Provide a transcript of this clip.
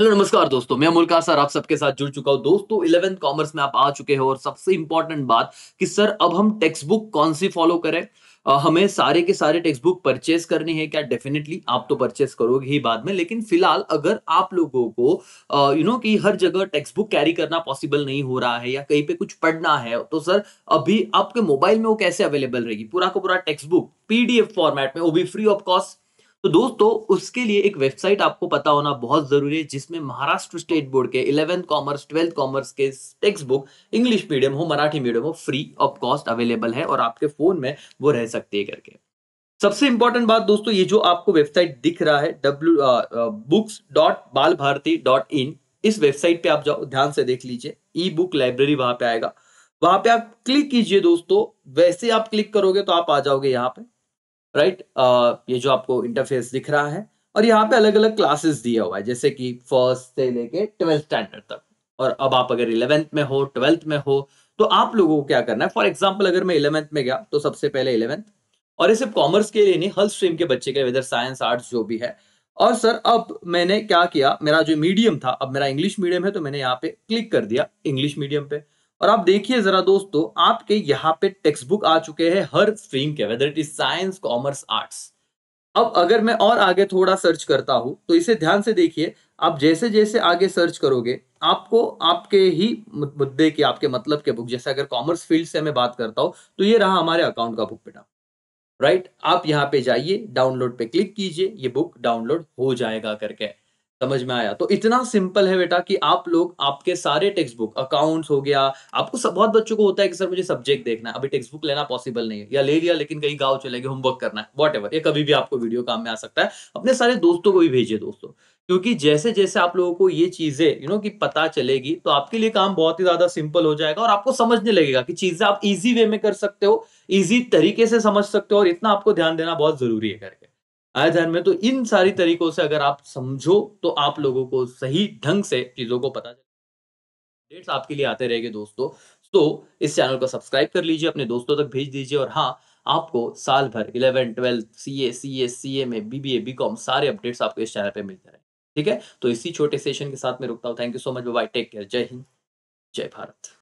Hello नमस्कार दोस्तों मैं मुल्का सर आप सबके साथ जुड़ चुका हूँ दोस्तों इलेवेंथ कॉमर्स में आप आ चुके हो और सबसे इंपॉर्टेंट बात कि सर अब हम टेक्स्ट बुक कौन सी फॉलो करें आ, हमें सारे के सारे टेक्स्ट बुक परचेस करनी है क्या डेफिनेटली आप तो परचेस करोगे ही बाद में लेकिन फिलहाल अगर आप लोगों को यू नो कि हर जगह टेक्स्ट बुक कैरी करना पॉसिबल नहीं हो रहा है या कहीं पे कुछ पढ़ना है तो सर अभी आपके मोबाइल में वो कैसे अवेलेबल रहेगी पूरा का पूरा टेक्स्ट बुक पीडीएफ फॉर्मेट में वो भी फ्री ऑफ कॉस्ट तो दोस्तों उसके लिए एक वेबसाइट आपको पता होना बहुत जरूरी है जिसमें महाराष्ट्र स्टेट बोर्ड के इलेवेंथ कॉमर्स ट्वेल्थ कॉमर्स के टेक्स्ट बुक इंग्लिश मीडियम हो मराठी मीडियम हो फ्री ऑफ कॉस्ट अवेलेबल है और आपके फोन में वो रह सकती है करके सबसे इंपॉर्टेंट बात दोस्तों ये जो आपको वेबसाइट दिख रहा है डब्ल्यू बुक्स डॉट बाल भारती डॉट इन इस वेबसाइट पे आप जाओ ध्यान से देख लीजिए ई बुक लाइब्रेरी वहां पे आएगा वहां पे आप क्लिक कीजिए दोस्तों वैसे आप क्लिक करोगे तो आप आ जाओगे यहाँ पे राइट right? Uh, ये जो आपको इंटरफेस दिख रहा है और यहाँ पे अलग अलग क्लासेस दिया हुआ है जैसे कि फर्स्ट से लेके ट्वेल्थ स्टैंडर्ड तक और अब आप अगर इलेवेंथ में हो ट्वेल्थ में हो तो आप लोगों को क्या करना है फॉर एग्जाम्पल अगर मैं इलेवेंथ में गया तो सबसे पहले इलेवेंथ और ये सिर्फ कॉमर्स के लिए नहीं हर स्ट्रीम के बच्चे के वेदर साइंस आर्ट्स जो भी है और सर अब मैंने क्या किया मेरा जो मीडियम था अब मेरा इंग्लिश मीडियम है तो मैंने यहाँ पे क्लिक कर दिया इंग्लिश मीडियम पे और आप देखिए जरा दोस्तों आपके यहाँ पे टेक्स्ट बुक आ चुके हैं हर स्ट्रीम के whether it is science commerce arts अब अगर मैं और आगे थोड़ा सर्च करता हूं तो इसे ध्यान से देखिए आप जैसे जैसे आगे सर्च करोगे आपको आपके ही मुद्दे के आपके मतलब के बुक जैसे अगर कॉमर्स फील्ड से मैं बात करता हूं तो ये रहा हमारे अकाउंट का बुक बेटा राइट आप यहाँ पे जाइए डाउनलोड पे क्लिक कीजिए ये बुक डाउनलोड हो जाएगा करके समझ में आया तो इतना सिंपल है बेटा कि आप लोग आपके सारे टेक्स्ट बुक अकाउंट्स हो गया आपको सब बहुत बच्चों को होता है कि सर मुझे सब्जेक्ट देखना है अभी टेक्स्ट बुक लेना पॉसिबल नहीं है या ले लिया लेकिन कहीं गाँव चले गए होमवर्क करना है वॉट ये कभी भी आपको वीडियो काम में आ सकता है अपने सारे दोस्तों को भी भेजिए दोस्तों क्योंकि जैसे जैसे आप लोगों को ये चीजें यू नो कि पता चलेगी तो आपके लिए काम बहुत ही ज्यादा सिंपल हो जाएगा और आपको समझने लगेगा कि चीजें आप इजी वे में कर सकते हो इजी तरीके से समझ सकते हो और इतना आपको ध्यान देना बहुत जरूरी है करके आया ध्यान में तो इन सारी तरीकों से अगर आप समझो तो आप लोगों को सही ढंग से चीजों को पता चले डेट्स आपके लिए आते रहेंगे दोस्तों तो इस चैनल को सब्सक्राइब कर लीजिए अपने दोस्तों तक भेज दीजिए और हाँ आपको साल भर इलेवन ट्वेल्थ सी ए सी ए सी ए में बी कॉम सारे अपडेट्स आपको इस चैनल पर मिलते रहे ठीक है तो इसी छोटे सेशन के साथ में रुकता हूँ thank you so much bye take care जय हिंद जय भारत